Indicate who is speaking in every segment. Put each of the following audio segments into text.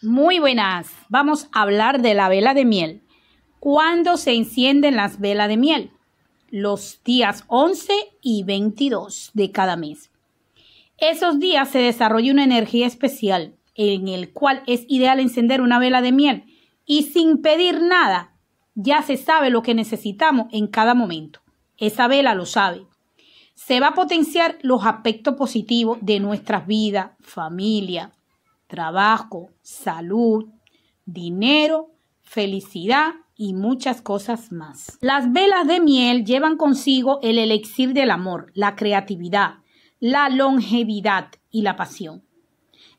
Speaker 1: Muy buenas. Vamos a hablar de la vela de miel. ¿Cuándo se encienden las velas de miel? Los días 11 y 22 de cada mes. Esos días se desarrolla una energía especial en el cual es ideal encender una vela de miel y sin pedir nada, ya se sabe lo que necesitamos en cada momento. Esa vela lo sabe. Se va a potenciar los aspectos positivos de nuestras vidas, familia, trabajo, salud, dinero, felicidad y muchas cosas más. Las velas de miel llevan consigo el elixir del amor, la creatividad, la longevidad y la pasión.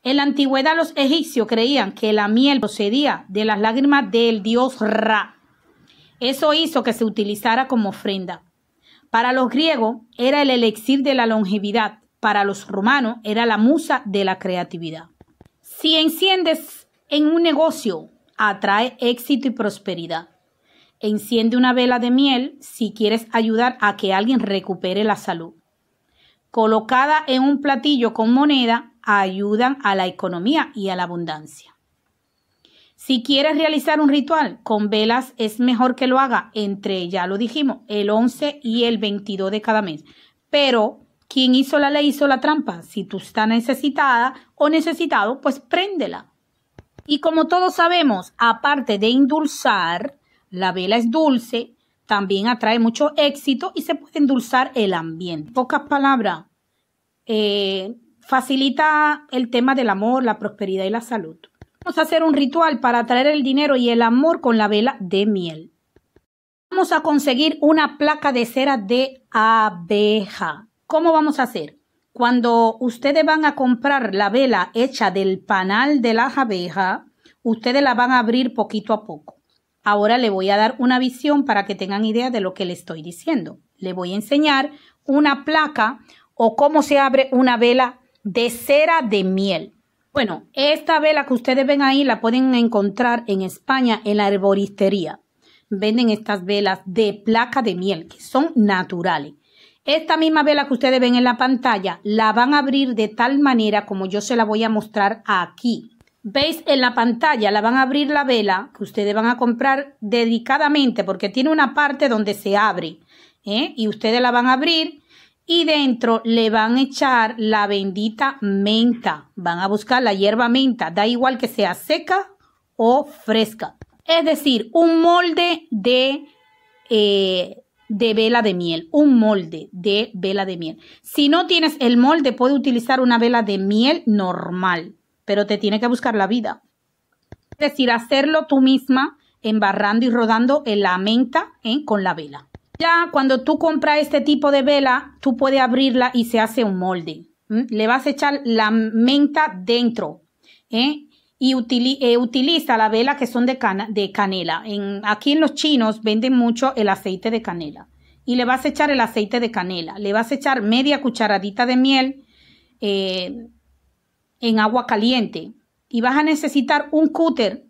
Speaker 1: En la antigüedad los egipcios creían que la miel procedía de las lágrimas del dios Ra. Eso hizo que se utilizara como ofrenda. Para los griegos era el elixir de la longevidad, para los romanos era la musa de la creatividad. Si enciendes en un negocio, atrae éxito y prosperidad. Enciende una vela de miel si quieres ayudar a que alguien recupere la salud. Colocada en un platillo con moneda, ayudan a la economía y a la abundancia. Si quieres realizar un ritual con velas, es mejor que lo haga entre, ya lo dijimos, el 11 y el 22 de cada mes. Pero ¿Quién hizo la ley hizo la trampa. Si tú estás necesitada o necesitado, pues préndela. Y como todos sabemos, aparte de endulzar, la vela es dulce, también atrae mucho éxito y se puede endulzar el ambiente. Pocas palabras, eh, facilita el tema del amor, la prosperidad y la salud. Vamos a hacer un ritual para atraer el dinero y el amor con la vela de miel. Vamos a conseguir una placa de cera de abeja ¿Cómo vamos a hacer? Cuando ustedes van a comprar la vela hecha del panal de las abejas, ustedes la van a abrir poquito a poco. Ahora le voy a dar una visión para que tengan idea de lo que le estoy diciendo. Le voy a enseñar una placa o cómo se abre una vela de cera de miel. Bueno, esta vela que ustedes ven ahí la pueden encontrar en España en la herboristería. Venden estas velas de placa de miel que son naturales. Esta misma vela que ustedes ven en la pantalla la van a abrir de tal manera como yo se la voy a mostrar aquí. Veis en la pantalla, la van a abrir la vela que ustedes van a comprar dedicadamente porque tiene una parte donde se abre ¿eh? y ustedes la van a abrir y dentro le van a echar la bendita menta. Van a buscar la hierba menta, da igual que sea seca o fresca. Es decir, un molde de eh, de vela de miel, un molde de vela de miel. Si no tienes el molde, puede utilizar una vela de miel normal, pero te tiene que buscar la vida. Es decir, hacerlo tú misma, embarrando y rodando en la menta ¿eh? con la vela. Ya cuando tú compras este tipo de vela, tú puedes abrirla y se hace un molde. Le vas a echar la menta dentro. ¿eh? y eh, utiliza la vela que son de, de canela. En, aquí en los chinos venden mucho el aceite de canela. Y le vas a echar el aceite de canela. Le vas a echar media cucharadita de miel eh, en agua caliente. Y vas a necesitar un cúter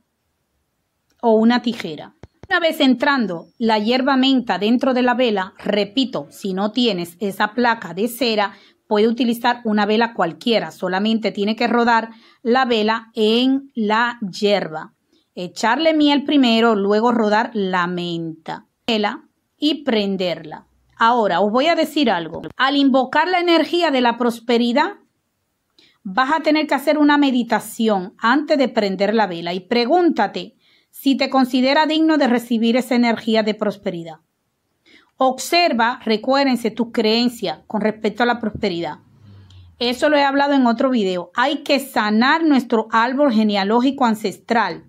Speaker 1: o una tijera. Una vez entrando la hierba menta dentro de la vela, repito, si no tienes esa placa de cera, puede utilizar una vela cualquiera, solamente tiene que rodar la vela en la hierba, echarle miel primero, luego rodar la menta vela y prenderla. Ahora os voy a decir algo, al invocar la energía de la prosperidad, vas a tener que hacer una meditación antes de prender la vela y pregúntate si te considera digno de recibir esa energía de prosperidad. Observa, recuérdense, tus creencias con respecto a la prosperidad. Eso lo he hablado en otro video. Hay que sanar nuestro árbol genealógico ancestral.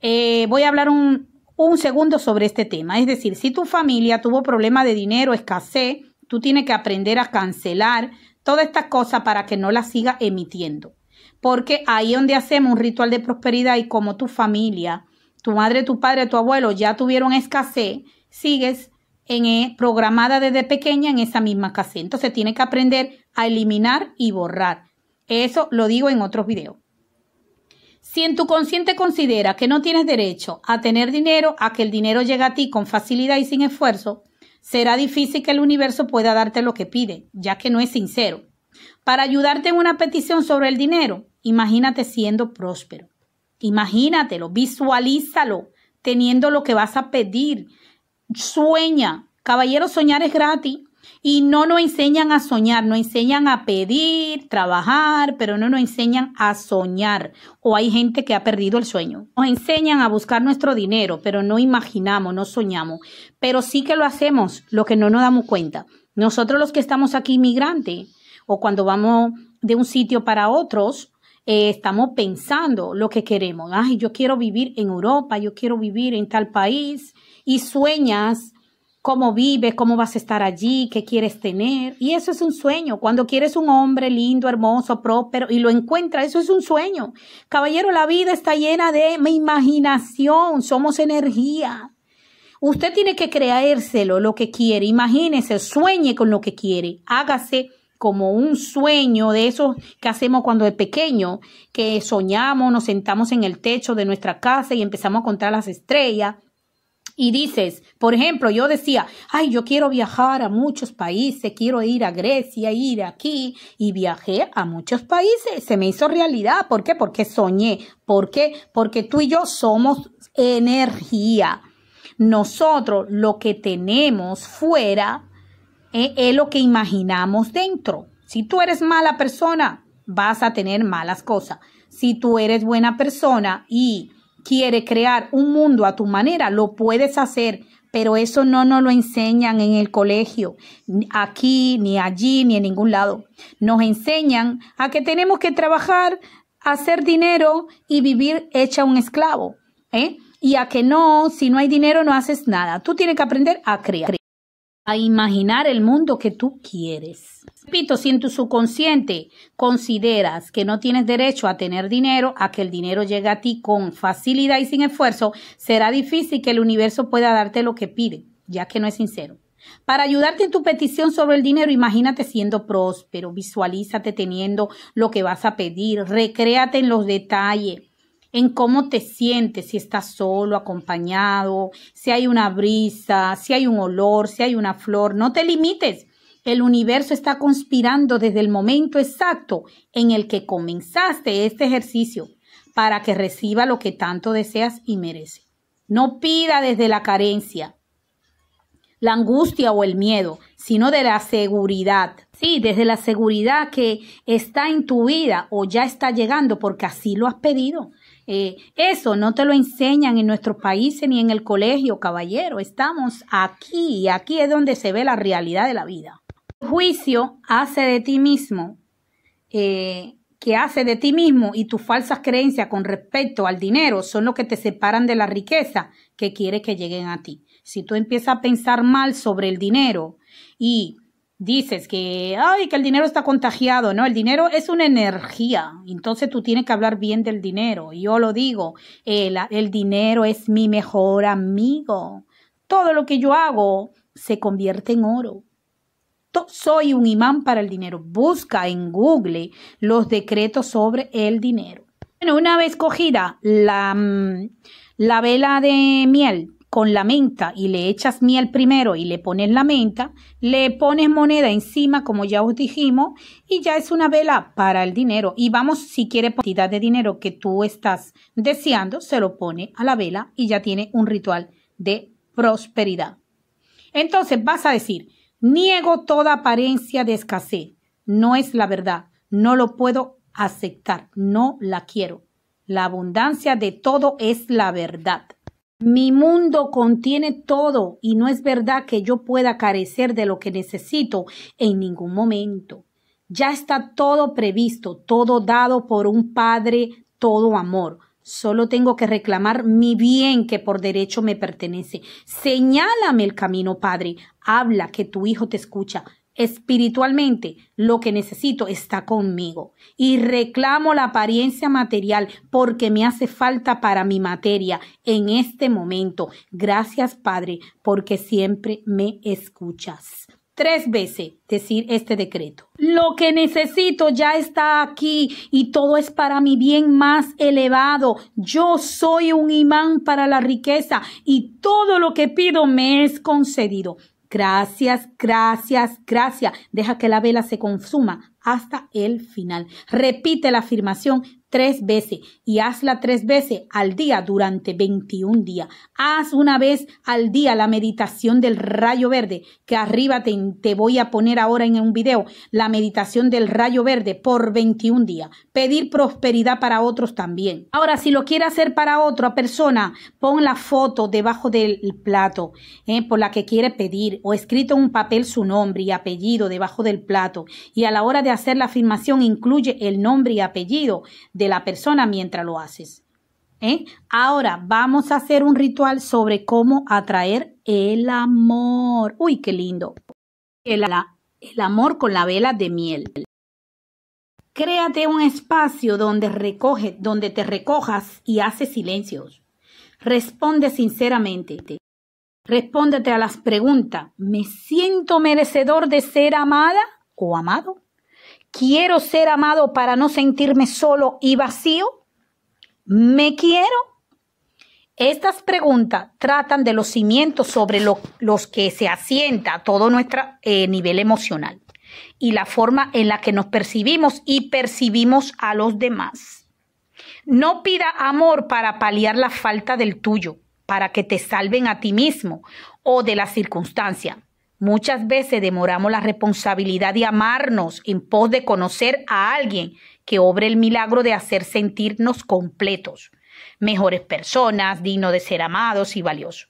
Speaker 1: Eh, voy a hablar un, segundo sobre este tema. Es decir, si tu familia tuvo problemas de dinero, escasez, tú tienes que aprender a cancelar todas estas cosas para que no las siga emitiendo. Porque ahí es donde hacemos un ritual de prosperidad y como tu familia, tu madre, tu padre, tu abuelo ya tuvieron escasez, sigues en, eh, programada desde pequeña en esa misma casa. Entonces tiene que aprender a eliminar y borrar. Eso lo digo en otros videos. Si en tu consciente considera que no tienes derecho a tener dinero, a que el dinero llegue a ti con facilidad y sin esfuerzo, será difícil que el universo pueda darte lo que pide, ya que no es sincero. Para ayudarte en una petición sobre el dinero, imagínate siendo próspero. Imagínatelo, visualízalo, teniendo lo que vas a pedir, Sueña. Caballero, soñar es gratis. Y no nos enseñan a soñar, nos enseñan a pedir, trabajar, pero no nos enseñan a soñar. O hay gente que ha perdido el sueño. Nos enseñan a buscar nuestro dinero, pero no imaginamos, no soñamos. Pero sí que lo hacemos, lo que no nos damos cuenta. Nosotros los que estamos aquí migrantes, o cuando vamos de un sitio para otros, eh, estamos pensando lo que queremos. Ay, yo quiero vivir en Europa, yo quiero vivir en tal país, y sueñas cómo vives, cómo vas a estar allí, qué quieres tener. Y eso es un sueño. Cuando quieres un hombre lindo, hermoso, próspero y lo encuentras, eso es un sueño. Caballero, la vida está llena de mi imaginación, somos energía. Usted tiene que creérselo, lo que quiere. Imagínese, sueñe con lo que quiere. Hágase como un sueño de esos que hacemos cuando es pequeño, que soñamos, nos sentamos en el techo de nuestra casa y empezamos a contar las estrellas y dices, por ejemplo, yo decía, ay, yo quiero viajar a muchos países, quiero ir a Grecia, ir aquí, y viajé a muchos países, se me hizo realidad. ¿Por qué? Porque soñé. ¿Por qué? Porque tú y yo somos energía. Nosotros lo que tenemos fuera eh, es lo que imaginamos dentro. Si tú eres mala persona, vas a tener malas cosas. Si tú eres buena persona y quiere crear un mundo a tu manera, lo puedes hacer, pero eso no nos lo enseñan en el colegio, aquí, ni allí, ni en ningún lado. Nos enseñan a que tenemos que trabajar, hacer dinero y vivir hecha un esclavo. ¿eh? Y a que no, si no hay dinero no haces nada. Tú tienes que aprender a crear, a imaginar el mundo que tú quieres repito, si en tu subconsciente consideras que no tienes derecho a tener dinero, a que el dinero llegue a ti con facilidad y sin esfuerzo, será difícil que el universo pueda darte lo que pide, ya que no es sincero. Para ayudarte en tu petición sobre el dinero, imagínate siendo próspero, visualízate teniendo lo que vas a pedir, recréate en los detalles, en cómo te sientes, si estás solo, acompañado, si hay una brisa, si hay un olor, si hay una flor. No te limites, el universo está conspirando desde el momento exacto en el que comenzaste este ejercicio para que reciba lo que tanto deseas y merece. No pida desde la carencia, la angustia o el miedo, sino de la seguridad. Sí, desde la seguridad que está en tu vida o ya está llegando porque así lo has pedido. Eh, eso no te lo enseñan en nuestros países ni en el colegio, caballero. Estamos aquí y aquí es donde se ve la realidad de la vida juicio hace de ti mismo, eh, que hace de ti mismo y tus falsas creencias con respecto al dinero son lo que te separan de la riqueza que quieres que lleguen a ti. Si tú empiezas a pensar mal sobre el dinero y dices que, ay, que el dinero está contagiado, no, el dinero es una energía, entonces tú tienes que hablar bien del dinero. Yo lo digo, el dinero es mi mejor amigo. Todo lo que yo hago se convierte en oro soy un imán para el dinero. Busca en Google los decretos sobre el dinero. Bueno, una vez cogida mm, la, vela de miel con la menta y le echas miel primero y le pones la menta, le pones moneda encima, como ya os dijimos, y ya es una vela para el dinero. Y vamos, si quiere cantidad de dinero que tú estás deseando, se lo pone a la vela y ya tiene un ritual de prosperidad. Entonces vas a decir, Niego toda apariencia de escasez. No es la verdad. No lo puedo aceptar. No la quiero. La abundancia de todo es la verdad. Mi mundo contiene todo y no es verdad que yo pueda carecer de lo que necesito en ningún momento. Ya está todo previsto, todo dado por un Padre, todo amor. Solo tengo que reclamar mi bien que por derecho me pertenece. Señálame el camino, Padre. Habla que tu Hijo te escucha. Espiritualmente, lo que necesito está conmigo. Y reclamo la apariencia material porque me hace falta para mi materia en este momento. Gracias, Padre, porque siempre me escuchas tres veces decir este decreto. Lo que necesito ya está aquí y todo es para mi bien más elevado. Yo soy un imán para la riqueza y todo lo que pido me es concedido. Gracias, gracias, gracias. Deja que la vela se consuma hasta el final. Repite la afirmación tres veces y hazla tres veces al día durante 21 días. Haz una vez al día la meditación del rayo verde, que arriba te, te, voy a poner ahora en un video, la meditación del rayo verde por 21 días. Pedir prosperidad para otros también. Ahora, si lo quiere hacer para otra persona, pon la foto debajo del plato eh, por la que quiere pedir o escrito en un papel su nombre y apellido debajo del plato y a la hora de hacer la afirmación incluye el nombre y apellido de la persona mientras lo haces. ¿Eh? Ahora vamos a hacer un ritual sobre cómo atraer el amor. Uy, qué lindo. El, amor con la vela de miel. Créate un espacio donde, recoge, donde te recojas y haces silencios. Responde sinceramente. Respóndete a las preguntas. ¿Me siento merecedor de ser amada o amado? quiero ser amado para no sentirme solo y vacío? ¿Me quiero? Estas preguntas tratan de los cimientos sobre los que se asienta todo nuestro eh, nivel emocional y la forma en la que nos percibimos y percibimos a los demás. No pida amor para paliar la falta del tuyo, para que te salven a ti mismo o de la circunstancia. Muchas veces demoramos la responsabilidad de amarnos en pos de conocer a alguien que obre el milagro de hacer sentirnos completos, mejores personas, dignos de ser amados y valiosos.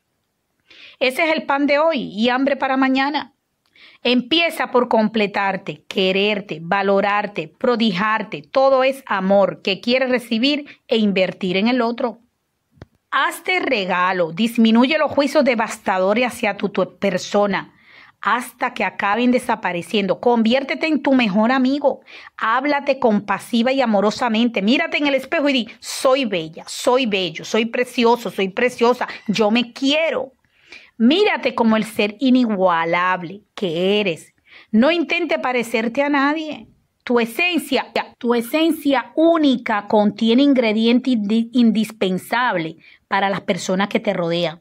Speaker 1: Ese es el pan de hoy y hambre para mañana. Empieza por completarte, quererte, valorarte, prodigarte. Todo es amor que quieres recibir e invertir en el otro. Hazte regalo, disminuye los juicios devastadores hacia tu persona hasta que acaben desapareciendo. Conviértete en tu mejor amigo. Háblate compasiva y amorosamente. Mírate en el espejo y di, soy bella, soy bello, soy precioso, soy preciosa, yo me quiero. Mírate como el ser inigualable que eres. No intente parecerte a nadie. Tu esencia, tu esencia única contiene ingredientes indispensables para las personas que te rodean.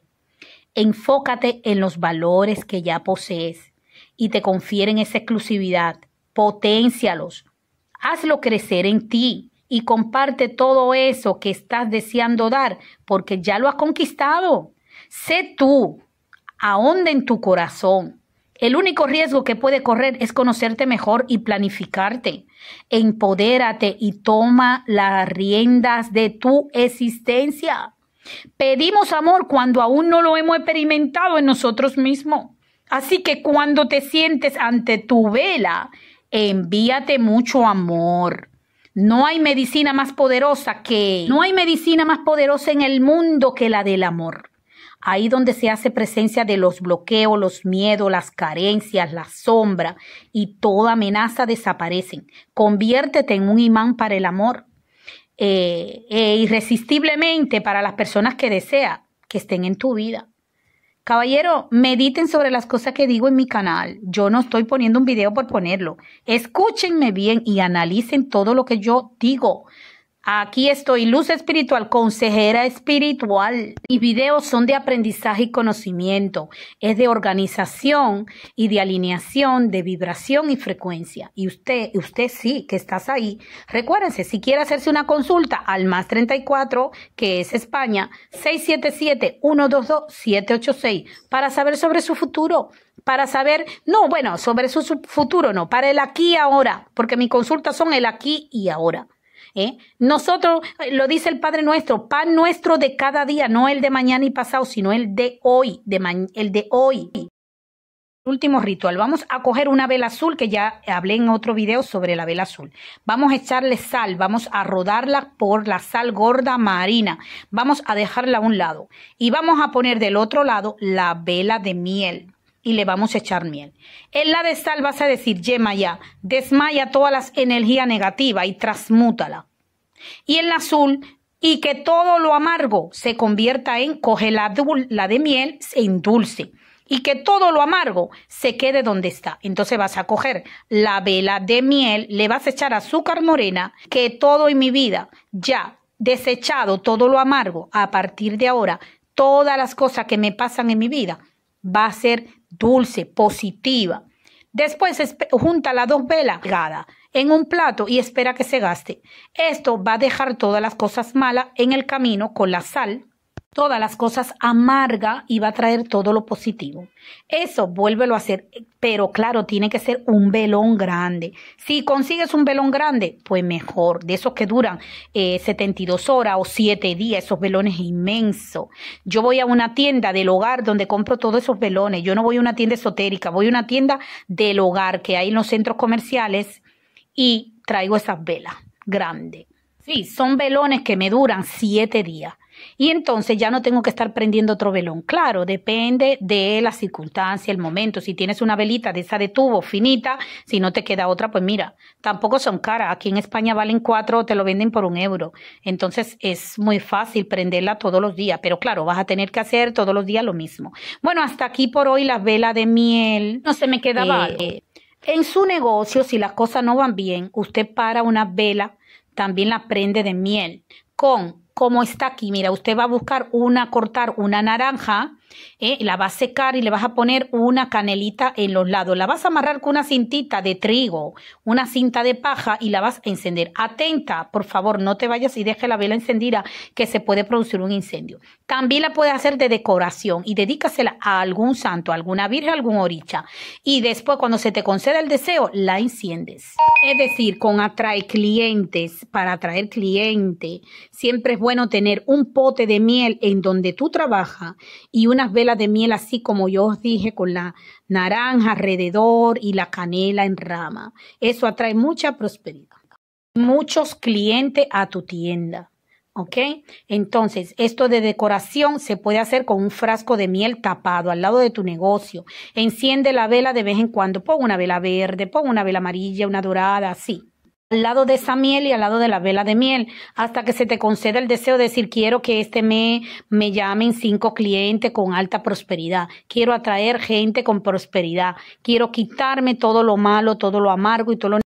Speaker 1: Enfócate en los valores que ya posees y te confieren esa exclusividad. Poténcialos. Hazlo crecer en ti y comparte todo eso que estás deseando dar porque ya lo has conquistado. Sé tú, ahonda en tu corazón. El único riesgo que puede correr es conocerte mejor y planificarte. Empodérate y toma las riendas de tu existencia. Pedimos amor cuando aún no lo hemos experimentado en nosotros mismos. Así que cuando te sientes ante tu vela, envíate mucho amor. No hay medicina más poderosa que... No hay medicina más poderosa en el mundo que la del amor. Ahí donde se hace presencia de los bloqueos, los miedos, las carencias, la sombra y toda amenaza desaparecen. Conviértete en un imán para el amor. Eh, eh, irresistiblemente para las personas que desea que estén en tu vida. Caballero, mediten sobre las cosas que digo en mi canal. Yo no estoy poniendo un video por ponerlo. Escúchenme bien y analicen todo lo que yo digo. Aquí estoy, luz espiritual, consejera espiritual. Y videos son de aprendizaje y conocimiento. Es de organización y de alineación de vibración y frecuencia. Y usted, usted sí, que estás ahí. Recuérdense, si quiere hacerse una consulta al más 34, que es España, 677-122-786, para saber sobre su futuro para saber, no, bueno, sobre su futuro, no, para el aquí y ahora, porque mis consultas son el aquí y ahora. ¿eh? Nosotros, lo dice el Padre nuestro, pan nuestro de cada día, no el de mañana y pasado, sino el de hoy, el de hoy. Último ritual, vamos a coger una vela azul, que ya hablé en otro video sobre la vela azul. Vamos a echarle sal, vamos a rodarla por la sal gorda marina, vamos a dejarla a un lado y vamos a poner del otro lado la vela de miel y le vamos a echar miel. En la de sal vas a decir yema ya, desmaya todas las energías negativas y transmútala. Y en la azul, y que todo lo amargo se convierta en coge la, de miel ...se dulce. Y que todo lo amargo se quede donde está. Entonces vas a coger la vela de miel, le vas a echar azúcar morena, que todo en mi vida ya desechado todo lo amargo, a partir de ahora, todas las cosas que me pasan en mi vida va a ser dulce, positiva. Después junta las dos velas pegadas en un plato y espera que se gaste. Esto va a dejar todas las cosas malas en el camino con la sal todas las cosas amarga y va a traer todo lo positivo. Eso vuélvelo a hacer, pero claro, tiene que ser un velón grande. Si consigues un velón grande, pues mejor, de esos que duran 72 eh, horas o 7 días, esos velones inmensos. Yo voy a una tienda del hogar donde compro todos esos velones, yo no voy a una tienda esotérica, voy a una tienda del hogar que hay en los centros comerciales y traigo esas velas grandes. Sí, son velones que me duran siete días y entonces ya no tengo que estar prendiendo otro velón. Claro, depende de la circunstancia, el momento. Si tienes una velita de esa de tubo finita, si no te queda otra, pues mira, tampoco son caras. Aquí en España valen cuatro te lo venden por un euro. Entonces es muy fácil prenderla todos los días, pero claro, vas a tener que hacer todos los días lo mismo. Bueno, hasta aquí por hoy las velas de miel. No se me quedaba eh, En su negocio, si las cosas no van bien, usted para una vela, también la prende de miel con como está aquí. Mira, usted va a buscar una, cortar una naranja ¿eh? la vas a secar y le vas a poner una canelita en los lados. La vas a amarrar con una cintita de trigo, una cinta de paja y la vas a encender. Atenta, por favor, no te vayas y deje la vela encendida que se puede producir un incendio. También la puedes hacer de decoración y dedícasela a algún santo, alguna virgen, alguna algún oricha. Y después cuando se te conceda el deseo, la enciendes. Es decir, con atrae clientes, para atraer clientes, siempre es bueno tener un pote de miel en donde tú trabajas y una velas de miel así como yo os dije, con la naranja alrededor y la canela en rama. Eso atrae mucha prosperidad. Muchos clientes a tu tienda. ¿Ok? Entonces, esto de decoración se puede hacer con un frasco de miel tapado al lado de tu negocio. Enciende la vela de vez en cuando. Pon una vela verde, pon una vela amarilla, una dorada, así al lado de esa miel y al lado de la vela de miel, hasta que se te conceda el deseo de decir, quiero que este mes me llamen cinco clientes con alta prosperidad, quiero atraer gente con prosperidad, quiero quitarme todo lo malo, todo lo amargo y todo lo